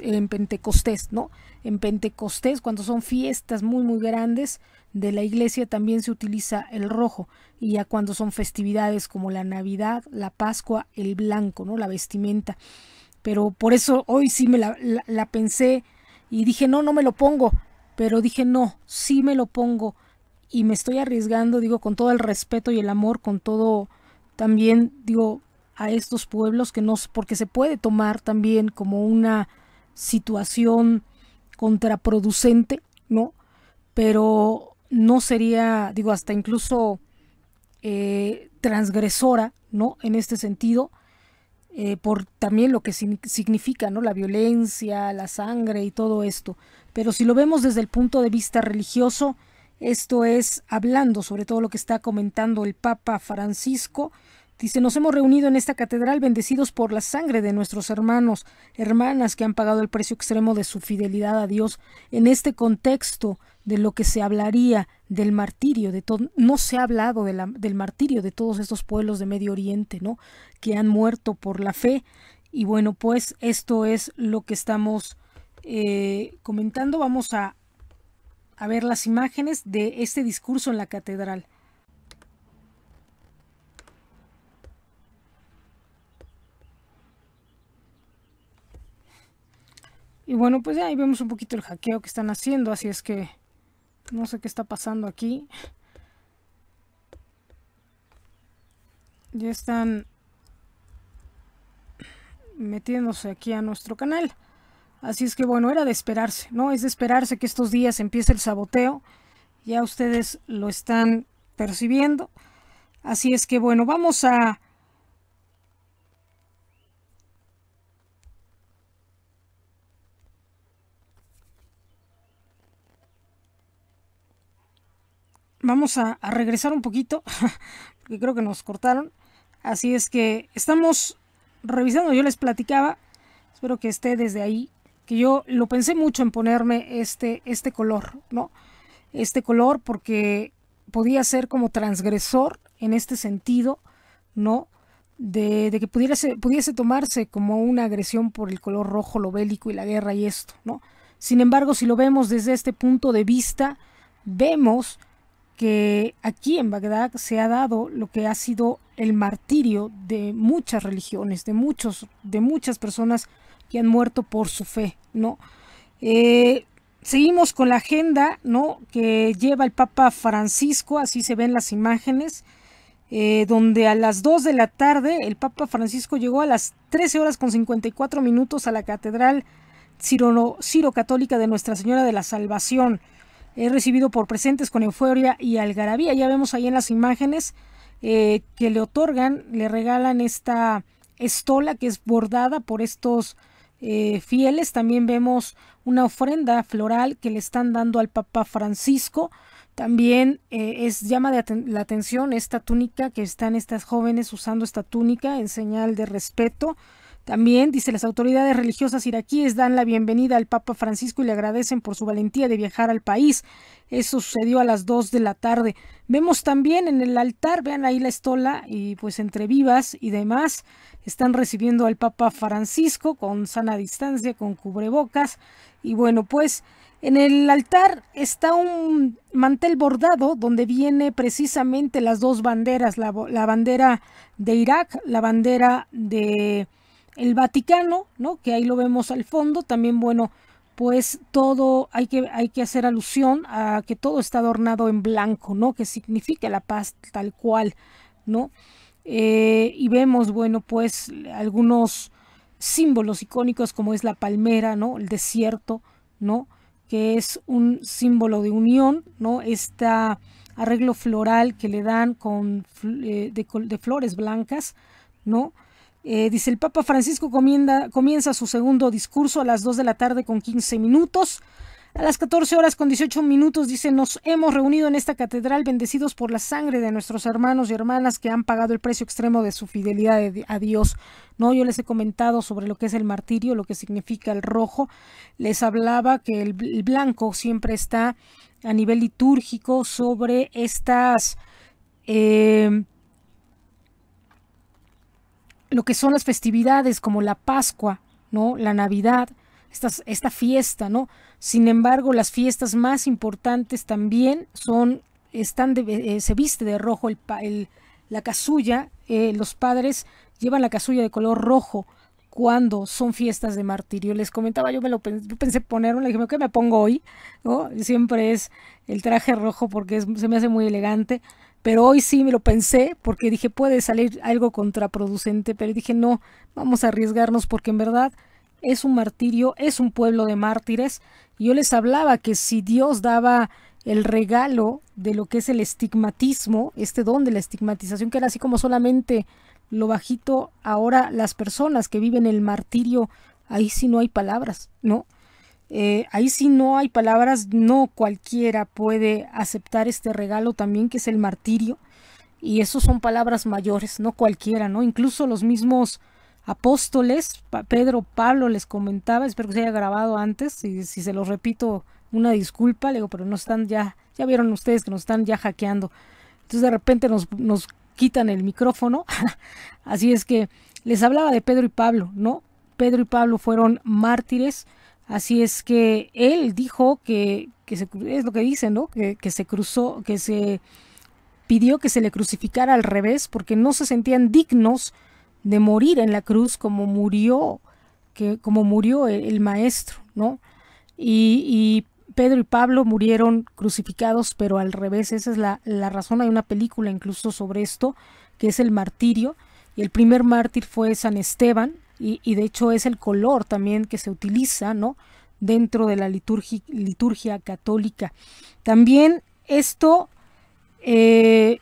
en Pentecostés, ¿no? En Pentecostés, cuando son fiestas muy, muy grandes de la iglesia, también se utiliza el rojo, y ya cuando son festividades como la Navidad, la Pascua, el blanco, ¿no? La vestimenta. Pero por eso hoy sí me la pensé y dije, no, no me lo pongo, pero dije, no, sí me lo pongo y me estoy arriesgando, digo, con todo el respeto y el amor, con todo también, digo, a estos pueblos que porque se puede tomar también como una situación contraproducente, ¿no? Pero no sería, digo, hasta incluso eh, transgresora, ¿no? En este sentido, eh, por también lo que significa, ¿no? La violencia, la sangre y todo esto. Pero si lo vemos desde el punto de vista religioso, esto es hablando sobre todo lo que está comentando el Papa Francisco, Dice, nos hemos reunido en esta catedral bendecidos por la sangre de nuestros hermanos, hermanas que han pagado el precio extremo de su fidelidad a Dios. En este contexto de lo que se hablaría del martirio, de no se ha hablado del martirio de todos estos pueblos de Medio Oriente, ¿no? Que han muerto por la fe. Y bueno, pues esto es lo que estamos eh, comentando. Vamos a ver las imágenes de este discurso en la catedral. Y bueno, pues ahí vemos un poquito el hackeo que están haciendo, así es que no sé qué está pasando aquí. Ya están metiéndose aquí a nuestro canal. Así es que bueno, era de esperarse, ¿no? Es de esperarse que estos días empiece el saboteo. Ya ustedes lo están percibiendo. Así es que bueno, vamos a vamos a, regresar un poquito, porque creo que nos cortaron. Así es que estamos revisando, yo les platicaba, espero que esté desde ahí, que yo lo pensé mucho en ponerme este, este color, ¿no? Este color porque podía ser como transgresor en este sentido, ¿no? De, que pudiera ser, pudiese tomarse como una agresión por el color rojo, lo bélico y la guerra y esto, ¿no? Sin embargo, si lo vemos desde este punto de vista, vemos que aquí en Bagdad se ha dado lo que ha sido el martirio de muchas religiones, de muchos, de muchas personas que han muerto por su fe, ¿no? Eh, seguimos con la agenda, ¿no? Que lleva el Papa Francisco, así se ven las imágenes, eh, donde a las 2 de la tarde el Papa Francisco llegó a las 13 horas con 54 minutos a la Catedral siro Católica de Nuestra Señora de la Salvación. He recibido por presentes con euforia y algarabía. Ya vemos ahí en las imágenes eh, que le otorgan, le regalan esta estola que es bordada por estos eh, fieles. También vemos una ofrenda floral que le están dando al Papa Francisco. También eh, es llama de la atención esta túnica que están estas jóvenes usando esta túnica en señal de respeto. También, dice, las autoridades religiosas iraquíes dan la bienvenida al Papa Francisco y le agradecen por su valentía de viajar al país. Eso sucedió a las 2 de la tarde. Vemos también en el altar, vean ahí la estola, y pues entre vivas y demás, están recibiendo al Papa Francisco con sana distancia, con cubrebocas. Y bueno, pues en el altar está un mantel bordado donde viene precisamente las dos banderas, la bandera de Irak, la bandera de el Vaticano, ¿no? Que ahí lo vemos al fondo, también bueno, pues todo hay que hay que hacer alusión a que todo está adornado en blanco, ¿no? Que significa la paz tal cual, ¿no? Eh, y vemos, bueno, pues algunos símbolos icónicos como es la palmera, ¿no? El desierto, ¿no? Que es un símbolo de unión, ¿no? Este arreglo floral que le dan con, eh, de, de flores blancas, ¿no? Eh, dice el Papa Francisco comienza su segundo discurso a las 2 de la tarde con 15 minutos. A las 14 horas con 18 minutos dice, nos hemos reunido en esta catedral bendecidos por la sangre de nuestros hermanos y hermanas que han pagado el precio extremo de su fidelidad a Dios. No, yo les he comentado sobre lo que es el martirio, lo que significa el rojo. Les hablaba que el, blanco siempre está a nivel litúrgico sobre estas... Eh, lo que son las festividades como la Pascua, ¿no? La Navidad, esta, esta fiesta, ¿no? Sin embargo, las fiestas más importantes también son, están eh, se viste de rojo el, la casulla, eh, los padres llevan la casulla de color rojo cuando son fiestas de martirio. Les comentaba, yo me lo pensé, poner, le dije, ¿qué me pongo hoy? ¿No? Siempre es el traje rojo porque se me hace muy elegante, pero hoy sí me lo pensé porque dije puede salir algo contraproducente, pero dije no, vamos a arriesgarnos porque en verdad es un martirio, es un pueblo de mártires. Yo les hablaba que si Dios daba el regalo de lo que es el estigmatismo, este don de la estigmatización, que era así como solamente lo bajito, ahora las personas que viven el martirio, ahí sí no hay palabras, ¿no? Eh, ahí sí no hay palabras, no cualquiera puede aceptar este regalo también que es el martirio. Y eso son palabras mayores, no cualquiera, ¿no? Incluso los mismos apóstoles, Pedro, Pablo les comentaba, espero que se haya grabado antes, y si se los repito, una disculpa, le digo, pero no están ya, ya vieron ustedes que nos están ya hackeando. Entonces de repente nos, nos quitan el micrófono. Así es que les hablaba de Pedro y Pablo, ¿no? Pedro y Pablo fueron mártires Así es que él dijo que, es lo que dice, ¿no? Que, se cruzó, que se pidió que se le crucificara al revés porque no se sentían dignos de morir en la cruz como murió, que, como murió el, maestro, ¿no? Y, Pedro y Pablo murieron crucificados, pero al revés, esa es la, la razón. Hay una película incluso sobre esto, que es el martirio. Y el primer mártir fue San Esteban, y, de hecho es el color también que se utiliza, ¿no? Dentro de la liturgia, liturgia católica. También esto, eh,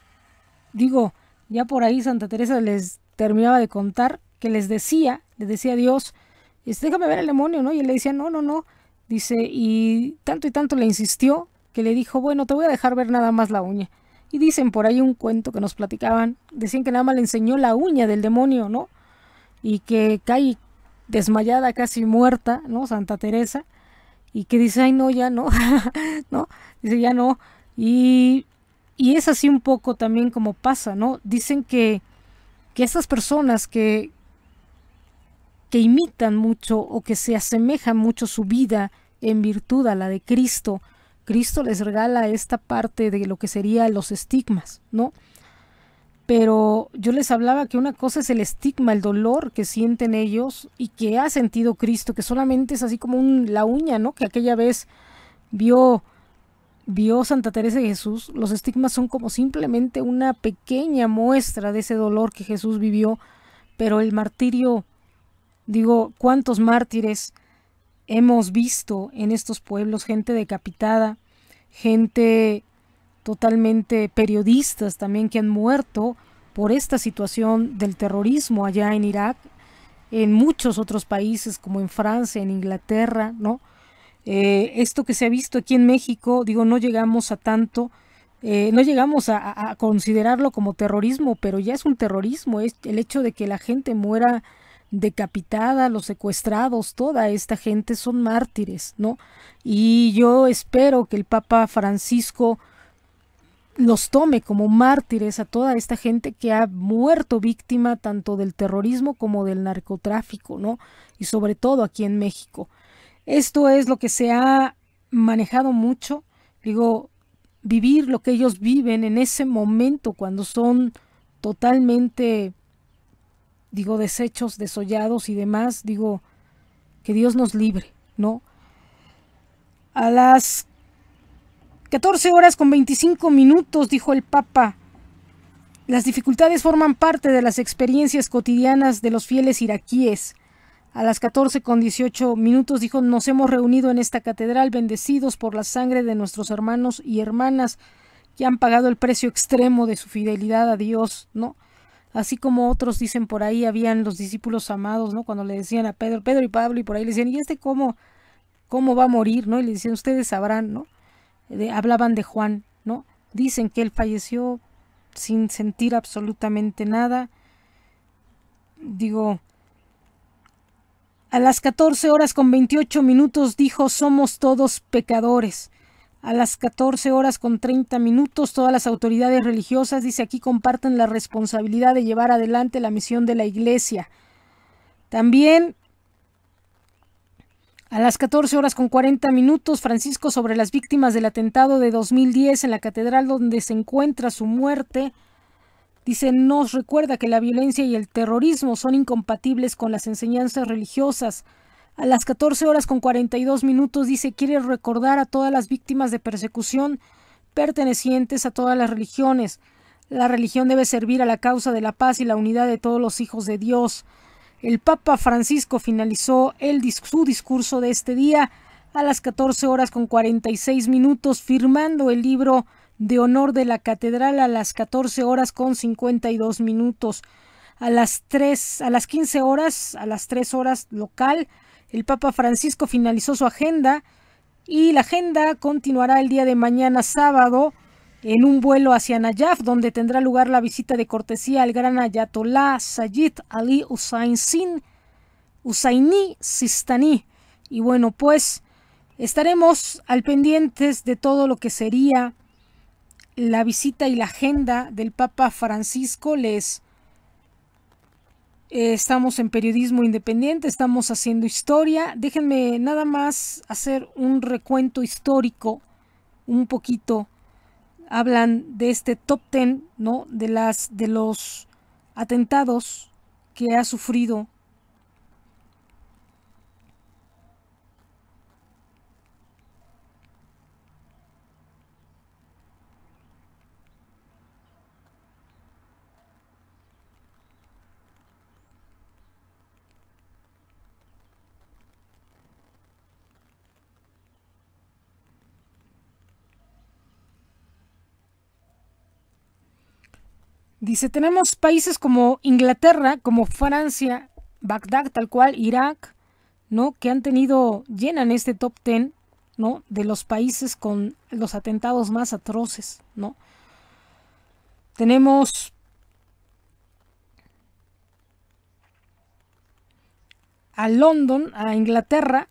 digo, ya por ahí Santa Teresa les terminaba de contar que les decía, les decía Dios, este, déjame ver el demonio, ¿no? Y él le decía, no, no, no. Dice, y tanto y tanto le insistió que le dijo, bueno, te voy a dejar ver nada más la uña. Y dicen por ahí un cuento que nos platicaban, decían que nada más le enseñó la uña del demonio, ¿no? y que cae desmayada, casi muerta, ¿no? Santa Teresa, y que dice, ay, no, ya no, ¿no? Dice, ya no. Y, es así un poco también como pasa, ¿no? Dicen que, que estas personas que, que imitan mucho o que se asemejan mucho su vida en virtud a la de Cristo, Cristo les regala esta parte de lo que serían los estigmas, ¿no? pero yo les hablaba que una cosa es el estigma, el dolor que sienten ellos y que ha sentido Cristo, que solamente es así como la uña, ¿no? Que aquella vez vio vio Santa Teresa de Jesús, los estigmas son como simplemente una pequeña muestra de ese dolor que Jesús vivió, pero el martirio, digo, cuántos mártires hemos visto en estos pueblos, gente decapitada, gente totalmente periodistas también que han muerto por esta situación del terrorismo allá en Irak, en muchos otros países como en Francia, en Inglaterra, ¿no? Eh, esto que se ha visto aquí en México, digo, no llegamos a tanto, eh, no llegamos a, a, considerarlo como terrorismo, pero ya es un terrorismo, es el hecho de que la gente muera decapitada, los secuestrados, toda esta gente son mártires, ¿no? Y yo espero que el Papa Francisco los tome como mártires a toda esta gente que ha muerto víctima tanto del terrorismo como del narcotráfico, ¿no? Y sobre todo aquí en México. Esto es lo que se ha manejado mucho, digo, vivir lo que ellos viven en ese momento cuando son totalmente, digo, desechos, desollados y demás, digo, que Dios nos libre, ¿no? A las 14 horas con 25 minutos, dijo el Papa. Las dificultades forman parte de las experiencias cotidianas de los fieles iraquíes. A las 14 con 18 minutos dijo, nos hemos reunido en esta catedral bendecidos por la sangre de nuestros hermanos y hermanas que han pagado el precio extremo de su fidelidad a Dios, ¿no? Así como otros dicen por ahí, habían los discípulos amados, ¿no? Cuando le decían a Pedro, Pedro y Pablo, y por ahí le decían, ¿y este cómo, cómo va a morir, ¿no? Y le decían, ustedes sabrán, ¿no? hablaban de Juan, ¿no? Dicen que él falleció sin sentir absolutamente nada. Digo, a las 14 horas con 28 minutos dijo, somos todos pecadores. A las 14 horas con 30 minutos, todas las autoridades religiosas, dice aquí, comparten la responsabilidad de llevar adelante la misión de la Iglesia. También a las 14 horas con 40 minutos, Francisco sobre las víctimas del atentado de 2010 en la catedral donde se encuentra su muerte, dice, nos recuerda que la violencia y el terrorismo son incompatibles con las enseñanzas religiosas. A las 14 horas con 42 minutos, dice, quiere recordar a todas las víctimas de persecución pertenecientes a todas las religiones. La religión debe servir a la causa de la paz y la unidad de todos los hijos de Dios. El Papa Francisco finalizó el su discurso de este día a las 14 horas con 46 minutos firmando el libro de honor de la catedral a las 14 horas con 52 minutos. A las 3, a las 15 horas, a las 3 horas local, el Papa Francisco finalizó su agenda y la agenda continuará el día de mañana sábado en un vuelo hacia Nayaf, donde tendrá lugar la visita de cortesía al gran Ayatollah Sayyid Ali Sin Usaini Sistani. Y bueno, pues estaremos al pendientes de todo lo que sería la visita y la agenda del Papa Francisco. Les eh, estamos en periodismo independiente, estamos haciendo historia. Déjenme nada más hacer un recuento histórico un poquito hablan de este top ten, ¿no? De las de los atentados que ha sufrido Dice, tenemos países como Inglaterra, como Francia, Bagdad, tal cual, Irak, ¿no? Que han tenido, llenan este top 10, ¿no? De los países con los atentados más atroces, ¿no? Tenemos... A London, a Inglaterra,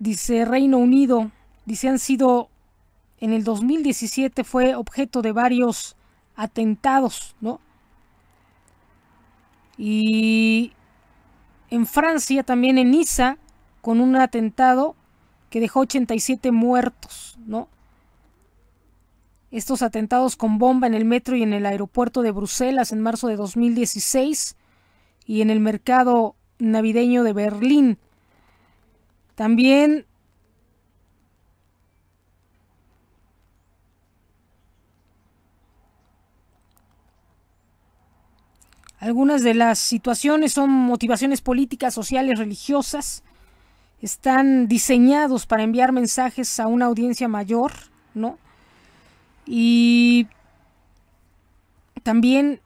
dice Reino Unido, dice han sido, en el 2017 fue objeto de varios atentados, ¿no? Y en Francia, también en Niza, con un atentado que dejó 87 muertos, ¿no? Estos atentados con bomba en el metro y en el aeropuerto de Bruselas en marzo de 2016 y en el mercado navideño de Berlín. También Algunas de las situaciones son motivaciones políticas, sociales, religiosas. Están diseñados para enviar mensajes a una audiencia mayor, ¿no? Y también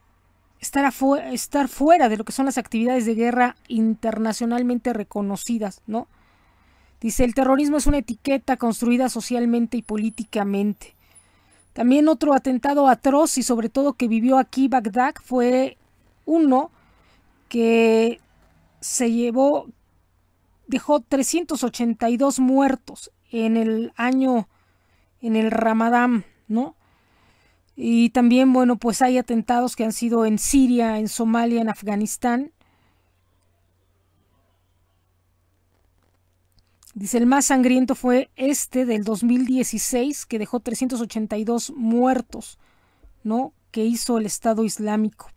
estar, fuera de lo que son las actividades de guerra internacionalmente reconocidas, ¿no? Dice, el terrorismo es una etiqueta construida socialmente y políticamente. También otro atentado atroz y sobre todo que vivió aquí Bagdad fue uno que se llevó, dejó 382 muertos en el año, en el Ramadán, ¿no? Y también, bueno, pues hay atentados que han sido en Siria, en Somalia, en Afganistán. Dice, el más sangriento fue este del 2016, que dejó 382 muertos, ¿no? Que hizo el Estado Islámico.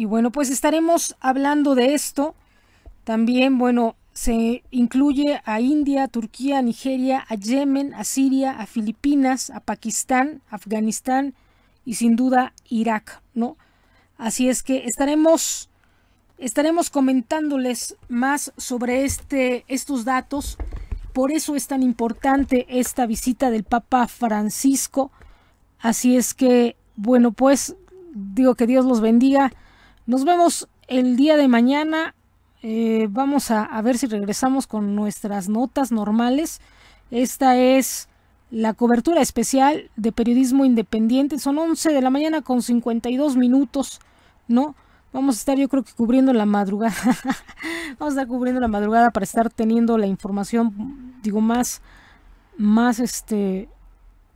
Y bueno, pues estaremos hablando de esto. También, bueno, se incluye a India, Turquía, Nigeria, a Yemen, a Siria, a Filipinas, a Pakistán, Afganistán y sin duda Irak, ¿no? Así es que estaremos estaremos comentándoles más sobre este estos datos. Por eso es tan importante esta visita del Papa Francisco. Así es que, bueno, pues digo que Dios los bendiga. Nos vemos el día de mañana. Eh, vamos a, ver si regresamos con nuestras notas normales. Esta es la cobertura especial de periodismo independiente. Son 11 de la mañana con 52 minutos, ¿no? Vamos a estar yo creo que cubriendo la madrugada. Vamos a estar cubriendo la madrugada para estar teniendo la información, digo, más, más, este,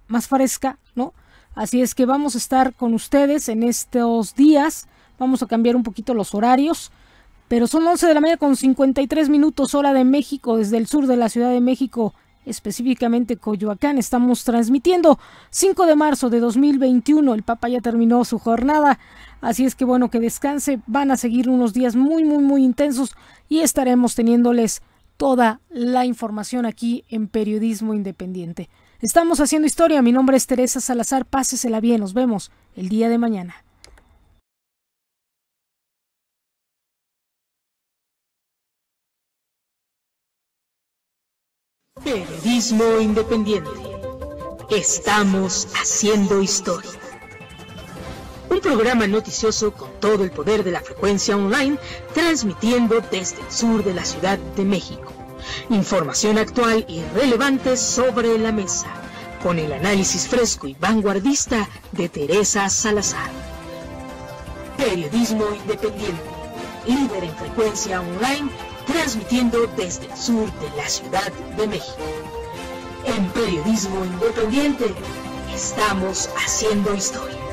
más fresca, ¿no? Así es que vamos a estar con ustedes en estos días Vamos a cambiar un poquito los horarios. Pero son 11 de la mañana con 53 minutos hora de México, desde el sur de la Ciudad de México, específicamente Coyoacán. Estamos transmitiendo 5 de marzo de 2021. El Papa ya terminó su jornada. Así es que bueno, que descanse. Van a seguir unos días muy, muy, muy intensos y estaremos teniéndoles toda la información aquí en Periodismo Independiente. Estamos haciendo historia. Mi nombre es Teresa Salazar. Pásesela bien. Nos vemos el día de mañana. Periodismo independiente. Estamos haciendo historia. Un programa noticioso con todo el poder de la frecuencia online, transmitiendo desde el sur de la Ciudad de México. Información actual y relevante sobre la mesa, con el análisis fresco y vanguardista de Teresa Salazar. Periodismo independiente, líder en frecuencia online transmitiendo desde el sur de la Ciudad de México. En periodismo independiente, estamos haciendo historia.